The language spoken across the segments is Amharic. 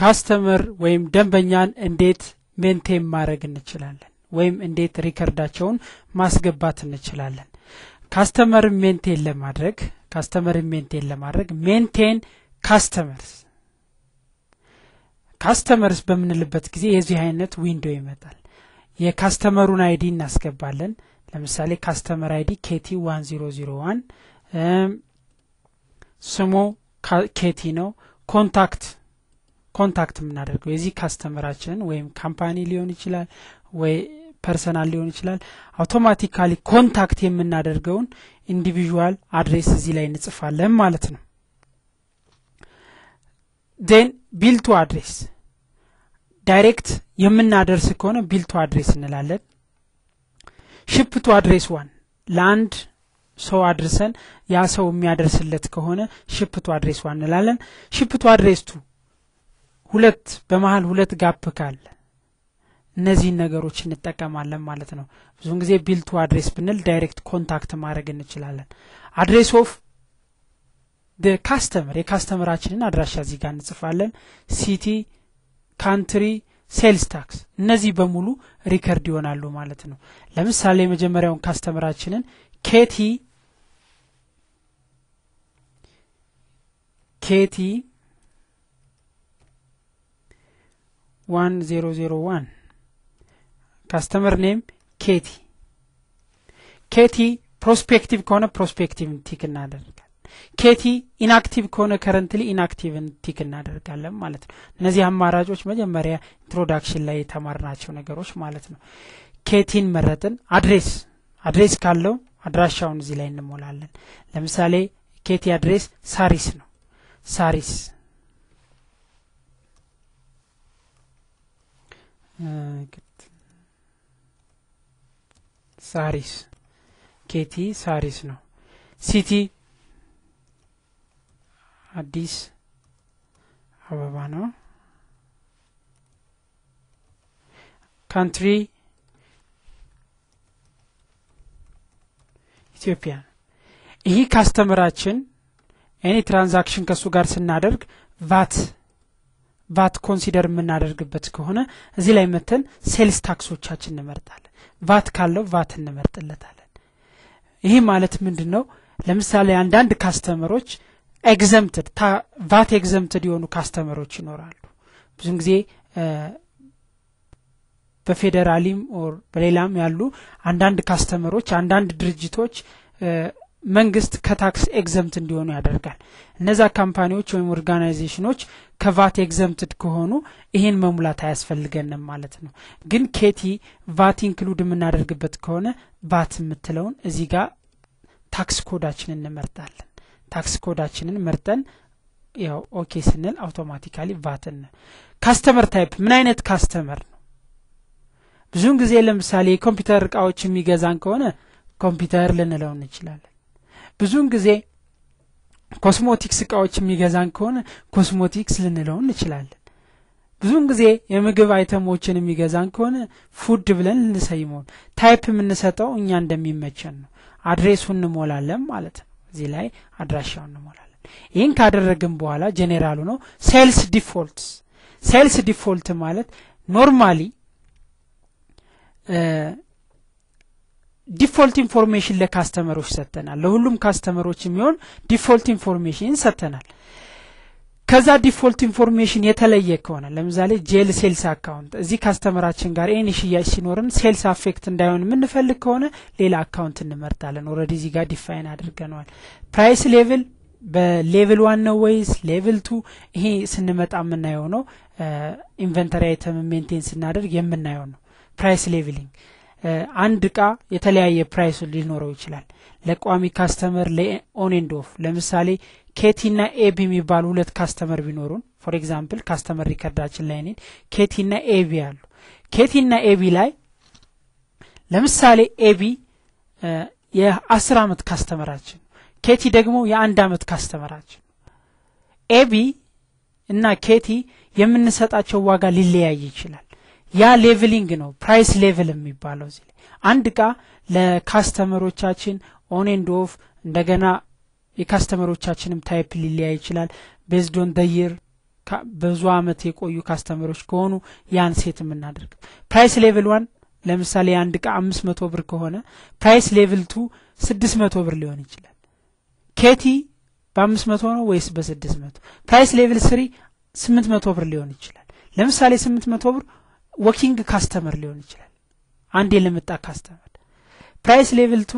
ካስተመር ወይም ደንበኛን እንዴት ሜንቴን ማድረግ እንችላለን ወይም እንዴት ሪከርዳቸውን ማስገባት እንችላለን ካስተመር ሜንቴን ለማድረግ ካስተመር ሜንቴን ለማድረግ ሜንቴን ካስተመርስ ካስተመርስ በምንልበት ጊዜ የዚህ አይነት ዊንዶ ይመጣል የካስተመሩን አይዲ እናስገባለን ለምሳሌ ካስተመር አይዲ ኬቲ 1001 ዋን ስሙ ኬቲ ነው ኮንታክት ኮንታክት የምናደርገው የዚህ ካስተመራችን ወይም ካምፓኒ ሊሆን ይችላል ወይ ፐርሰናል ሊሆን ይችላል አውቶማቲካሊ ኮንታክት የምናደርገውን ኢንዲቪዥዋል አድሬስ እዚህ ላይ እንጽፋለን ማለት ነው ዴን ቢልቱ አድሬስ ዳይሬክት የምናደርስ ከሆነ ቢልቱ አድሬስ እንላለን ሽፕቱ አድሬስ ዋን ለአንድ ሰው አድርሰን ያ ሰው የሚያደርስለት ከሆነ ሽፕቱ አድሬስ ዋን እንላለን ሽፕቱ አድሬስ ቱ ሁለት በመሀል ሁለት ጋፕ ካለ እነዚህን ነገሮች እንጠቀማለን ማለት ነው ብዙውን ጊዜ ቢልቱ አድሬስ ብንል ዳይሬክት ኮንታክት ማድረግ እንችላለን አድሬስ ኦፍ ካስተመር የካስተመራችንን አድራሻ እዚህ ጋር እንጽፋለን ሲቲ ካንትሪ ሴልስ ታክስ እነዚህ በሙሉ ሪከርድ ይሆናሉ ማለት ነው ለምሳሌ የመጀመሪያውን ካስተመራችንን ኬቲ ኬቲ ዋን zero zero one. Customer name ኬቲ ፕሮስፔክቲቭ ከሆነ ፕሮስፔክቲቭ ቲክ እናደርጋለን። ኬቲ ኢንአክቲቭ ከሆነ ከረንትሊ inactive ቲክ እናደርጋለን ማለት ነው። እነዚህ አማራጮች መጀመሪያ ኢንትሮዳክሽን ላይ የተማርናቸው ነገሮች ማለት ነው። ኬቲን መረጥን። አድሬስ አድሬስ ካለው አድራሻውን እዚህ ላይ እንሞላለን። ለምሳሌ ኬቲ አድሬስ ሳሪስ ነው። ሳሪስ ሳሪስ ኬቲ ሳሪስ ነው። ሲቲ አዲስ አበባ ነው። ካንትሪ ኢትዮጵያ። ይህ ካስተምራችን ኤኒ ትራንዛክሽን ከእሱ ጋር ስናደርግ ቫት ቫት ኮንሲደር የምናደርግበት ከሆነ እዚህ ላይ መተን ሴልስ ታክሶቻችን እንመርጣለን። ቫት ካለው ቫት እንመርጥለታለን። ይህ ማለት ምንድን ነው? ለምሳሌ አንዳንድ ካስተመሮች ኤግዘምትድ ቫት ኤግዘምትድ የሆኑ ካስተመሮች ይኖራሉ። ብዙን ጊዜ በፌዴራሊም ኦር በሌላም ያሉ አንዳንድ ካስተመሮች አንዳንድ ድርጅቶች መንግስት ከታክስ ኤግዘምት እንዲሆኑ ያደርጋል። እነዛ ካምፓኒዎች ወይም ኦርጋናይዜሽኖች ከቫት ኤግዘምትድ ከሆኑ ይህን መሙላት አያስፈልገንም ማለት ነው። ግን ኬቲ ቫት ኢንክሉድ የምናደርግበት ከሆነ ቫት የምትለውን እዚህ ጋር ታክስ ኮዳችንን እንመርጣለን። ታክስ ኮዳችንን መርጠን ያው ኦኬ ስንል አውቶማቲካሊ ቫትን ካስተመር ታይፕ ምን አይነት ካስተመር ነው? ብዙውን ጊዜ ለምሳሌ የኮምፒውተር እቃዎች የሚገዛን ከሆነ ኮምፒውተር ልንለው እንችላለን። ብዙውን ጊዜ ኮስሞቲክስ እቃዎች የሚገዛን ከሆነ ኮስሞቲክስ ልንለው እንችላለን። ብዙውን ጊዜ የምግብ አይተሞችን የሚገዛን ከሆነ ፉድ ብለን ልንሰይመውን። ታይፕ የምንሰጠው እኛ እንደሚመቸን ነው። አድሬሱ እንሞላለን ማለት ነው። እዚህ ላይ አድራሻው እንሞላለን። ይህን ካደረግን በኋላ ጄኔራሉ ነው ሴልስ ዲፎልትስ። ሴልስ ዲፎልት ማለት ኖርማሊ ዲፎልት ኢንፎርሜሽን ለካስተመሮች ሰጥተናል። ለሁሉም ካስተመሮች የሚሆን ዲፎልት ኢንፎርሜሽን ሰጥተናል። ከዛ ዲፎልት ኢንፎርሜሽን የተለየ ከሆነ ለምሳሌ ጄል ሴልስ አካውንት እዚህ ካስተመራችን ጋር ኤኒ ሽያጭ ሲኖርን ሴልስ አፌክት እንዳይሆን የምንፈልግ ከሆነ ሌላ አካውንት እንመርጣለን። ኦረዲ እዚህ ጋር ዲፋይን አድርገነዋል። ፕራይስ ሌቭል በሌቭል ዋን ነው ወይስ ሌቭል ቱ? ይሄ ስንመጣ የምናየው ነው። ኢንቨንተሪ አይተም ሜንቴን ስናደርግ የምናየው ነው። ፕራይስ ሌቭሊንግ አንድ እቃ የተለያየ ፕራይስ ሊኖረው ይችላል። ለቋሚ ካስተመር ለኦኔንዶፍ ለምሳሌ ኬቲ ለምሳሌ ኬቲና ኤቢ የሚባሉ ሁለት ካስተመር ቢኖሩን ፎር ኤግዛምፕል ካስተመር ሪከርዳችን ላይ ኔን ና ኤቢ አሉ። ኬቲና ኤቢ ላይ ለምሳሌ ኤቢ የአስር ዓመት ካስተመራችን ኬቲ ደግሞ የአንድ አመት ካስተመራችን ኤቢ እና ኬቲ የምንሰጣቸው ዋጋ ሊለያይ ይችላል። ያ ሌቭሊንግ ነው ፕራይስ ሌቭል የሚባለው እዚህ ላይ አንድ እቃ ለካስተመሮቻችን ኦን ኦፍ እንደገና የካስተመሮቻችንም ታይፕ ሊለያይ ይችላል ቤዝዶን ደይር ብዙ አመት የቆዩ ካስተመሮች ከሆኑ ያን ሴት የምናደርግ ፕራይስ ሌቭል ዋን ለምሳሌ አንድ እቃ አምስት መቶ ብር ከሆነ ፕራይስ ሌቭል ቱ ስድስት መቶ ብር ሊሆን ይችላል ኬቲ በአምስት መቶ ነው ወይስ በስድስት መቶ ፕራይስ ሌቭል ስሪ ስምንት መቶ ብር ሊሆን ይችላል ለምሳሌ ስምንት መቶ ብር ወኪንግ ካስተመር ሊሆን ይችላል አንዴ ለመጣ ካስተመር ፕራይስ ሌቭል ቱ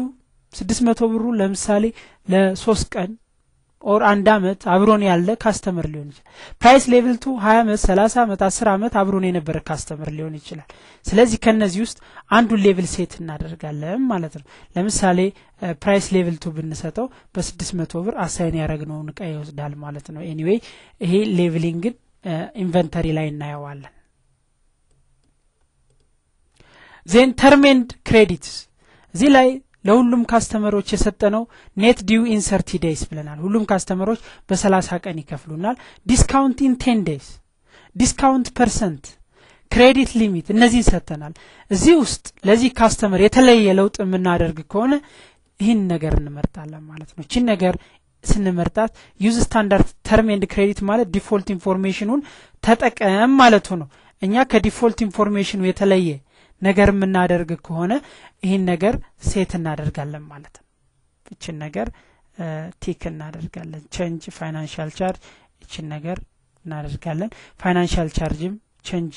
ስድስት መቶ ብሩ ለምሳሌ ለሶስት ቀን ኦር አንድ አመት አብሮን ያለ ካስተመር ሊሆን ይችላል ፕራይስ ሌቭል 2 ሀያ አመት ሰላሳ አመት አስር አመት አብሮን የነበረ ካስተመር ሊሆን ይችላል ስለዚህ ከእነዚህ ውስጥ አንዱን ሌቭል ሴት እናደርጋለን ማለት ነው ለምሳሌ ፕራይስ ሌቭል ቱ ብንሰጠው በስድስት መቶ ብር አሳይን ያደረግነውን እቃ ይወስዳል ማለት ነው ኤኒዌይ ይሄ ሌቭሊንግን ኢንቨንተሪ ላይ እናየዋለን ዜን ተርሜንድ ክሬዲትስ እዚህ ላይ ለሁሉም ካስተመሮች የሰጠነው ኔት ዲው ኢንሰርቲ ደይስ ብለናል። ሁሉም ካስተመሮች በሰላሳ ቀን ይከፍሉናል። ዲስካውንት ኢን ቴን ደይስ ዲስካውንት ፐርሰንት፣ ክሬዲት ሊሚት እነዚህን ሰጥተናል። እዚህ ውስጥ ለዚህ ካስተመር የተለየ ለውጥ የምናደርግ ከሆነ ይህን ነገር እንመርጣለን ማለት ነው። ይህን ነገር ስንመርጣት ዩዝ ስታንዳርድ ተርም ኤንድ ክሬዲት ማለት ዲፎልት ኢንፎርሜሽኑን ተጠቀም ማለቱ ነው። እኛ ከዲፎልት ኢንፎርሜሽኑ የተለየ ነገር የምናደርግ ከሆነ ይህን ነገር ሴት እናደርጋለን ማለት ነው። እችን ነገር ቲክ እናደርጋለን። ቼንጅ ፋይናንሻል ቻርጅ እችን ነገር እናደርጋለን። ፋይናንሻል ቻርጅም ቼንጅ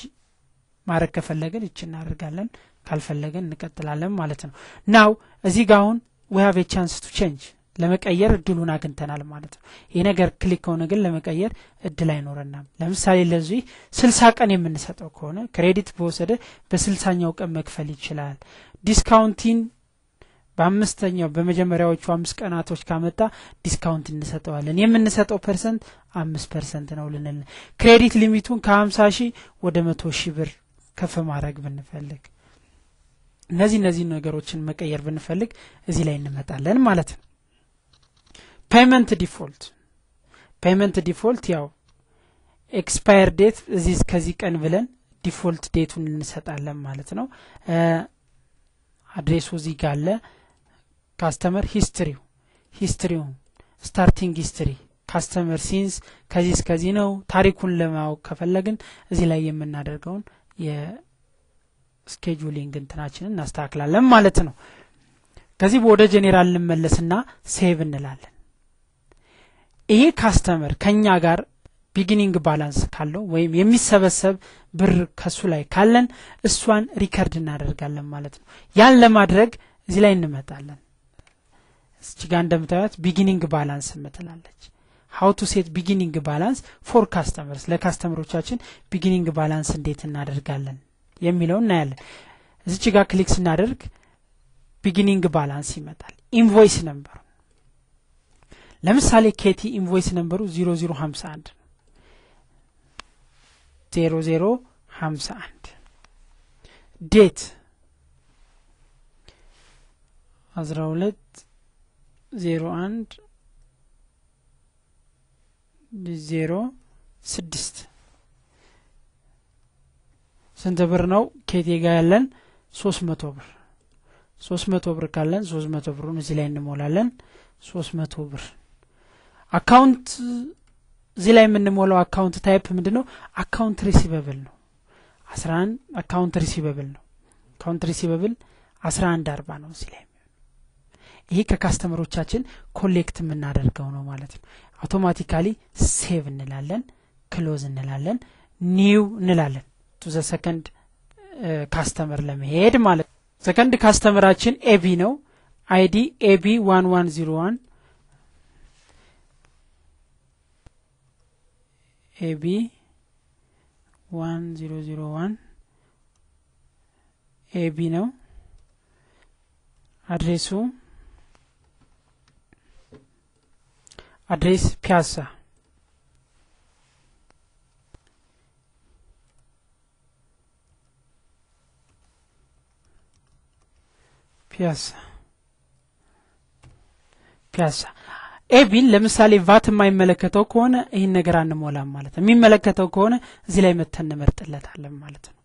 ማድረግ ከፈለግን ይችን እናደርጋለን፣ ካልፈለግን እንቀጥላለን ማለት ነው። ናው እዚህ ጋ አሁን ዊ ሃቭ ቻንስ ቱ ቼንጅ ለመቀየር እድሉን አግኝተናል ማለት ነው። ይህ ነገር ክሊክ ከሆነ ግን ለመቀየር እድል አይኖረናም። ለምሳሌ ለዚህ ስልሳ ቀን የምንሰጠው ከሆነ ክሬዲት በወሰደ በስልሳኛው ቀን መክፈል ይችላል። ዲስካውንቲን በአምስተኛው በመጀመሪያዎቹ አምስት ቀናቶች ካመጣ ዲስካውንት እንሰጠዋለን። የምንሰጠው ፐርሰንት አምስት ፐርሰንት ነው ልንል ክሬዲት ሊሚቱን ከሀምሳ ሺህ ወደ መቶ ሺህ ብር ከፍ ማድረግ ብንፈልግ እነዚህ እነዚህ ነገሮችን መቀየር ብንፈልግ እዚህ ላይ እንመጣለን ማለት ነው። ፔመንት ዲፎልት ፔመንት ዲፎልት ያው ኤክስፓየር ዴት እዚህ እስከዚህ ቀን ብለን ዲፎልት ዴቱን እንሰጣለን ማለት ነው አድሬሱ እዚህ ጋለ ካስተመር ሂስትሪው ሂስትሪው ስታርቲንግ ሂስትሪ ካስተመር ሲንስ ከዚህ እስከዚህ ነው ታሪኩን ለማወቅ ከፈለግን እዚህ ላይ የምናደርገውን የስኬጁሊንግ እንትናችንን እናስተካክላለን ማለት ነው ከዚህ ወደ ጄኔራል እንመለስና ሴቭ እንላለን ይሄ ካስተመር ከኛ ጋር ቢግኒንግ ባላንስ ካለው ወይም የሚሰበሰብ ብር ከሱ ላይ ካለን እሷን ሪከርድ እናደርጋለን ማለት ነው። ያን ለማድረግ እዚህ ላይ እንመጣለን። እስቺ ጋር እንደምታዩት ቢግኒንግ ባላንስ ምትላለች። ሀው ቱ ሴት ቢጊኒንግ ባላንስ ፎር ካስተመርስ፣ ለካስተመሮቻችን ቢግኒንግ ባላንስ እንዴት እናደርጋለን የሚለው እናያለን። እዚች ጋር ክሊክ ስናደርግ ቢግኒንግ ባላንስ ይመጣል። ኢንቮይስ ነምበሩ ለምሳሌ ኬቲ ኢንቮይስ ነንበሩ 0051 0051 ዴት 12 01 06 ስንት ብር ነው ኬቴ ጋ ያለን ሶስት መቶ ብር ሶስት መቶ ብር ካለን ሶስት መቶ ብሩን እዚህ ላይ እንሞላለን ሶስት መቶ ብር አካውንት እዚህ ላይ የምንሞላው አካውንት ታይፕ ምንድ ነው አካውንት ሪሲቨብል ነው አስራ አንድ አካውንት ሪሲቨብል ነው አካውንት ሪሲቨብል አስራ አንድ አርባ ነው እዚህ ላይ ይሄ ከካስተመሮቻችን ኮሌክት የምናደርገው ነው ማለት ነው አውቶማቲካሊ ሴቭ እንላለን ክሎዝ እንላለን ኒው እንላለን ቱ ዘ ሰከንድ ካስተመር ለመሄድ ማለት ነው ሰከንድ ካስተመራችን ኤቢ ነው አይዲ ኤቢ ዋን ዋን ዚሮ ዋን AB 1001 AB now addressu address Piazza Piazza Piazza ኤቢል ለምሳሌ ቫት የማይመለከተው ከሆነ ይህን ነገር አንሞላም ማለት ነው። የሚመለከተው ከሆነ እዚህ ላይ መተን እንመርጥለታለን ማለት ነው።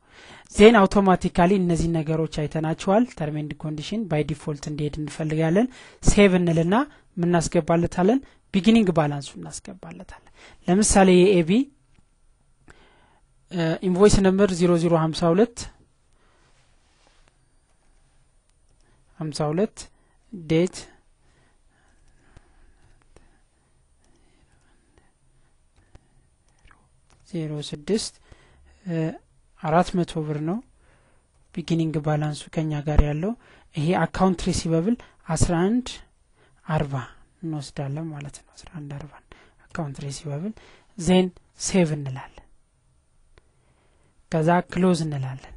ዜን አውቶማቲካሊ እነዚህ ነገሮች አይተናቸዋል። ተርሜንድ ኮንዲሽን ባይ ዲፎልት እንዲሄድ እንፈልጋለን። ሴቭ እንልና ምናስገባለታለን ቢግኒንግ ባላንሱ እናስገባለታለን። ለምሳሌ የኤቢ ኢንቮይስ ነምበር 0052 52 ዴት ዜሮ ስድስት አራት መቶ ብር ነው ቢጊኒንግ ባላንሱ ከኛ ጋር ያለው ይሄ አካውንት ሪሲቨብል አስራ አንድ አርባ እንወስዳለን ማለት ነው አስራ አንድ አርባን አካውንት ሪሲቨብል ዜን ሴቭ እንላለን ከዛ ክሎዝ እንላለን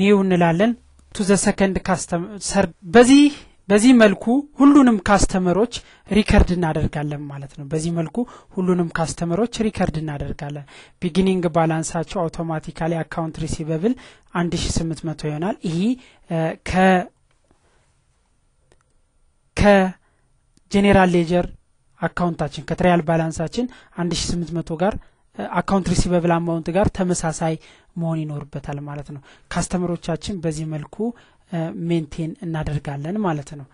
ኒው እንላለን ቱ ዘ ሰከንድ ካስተመር በዚህ በዚህ መልኩ ሁሉንም ካስተመሮች ሪከርድ እናደርጋለን ማለት ነው። በዚህ መልኩ ሁሉንም ካስተመሮች ሪከርድ እናደርጋለን። ቢጊኒንግ ባላንሳቸው አውቶማቲካሊ አካውንት ሪሲቨብል 1800 ይሆናል። ይህ ከ ከጄኔራል ሌጀር አካውንታችን ከትሪያል ባላንሳችን 1800 ጋር አካውንት ሪሲቨብል አማውንት ጋር ተመሳሳይ መሆን ይኖርበታል ማለት ነው። ካስተመሮቻችን በዚህ መልኩ ሜንቴን እናደርጋለን ማለት ነው።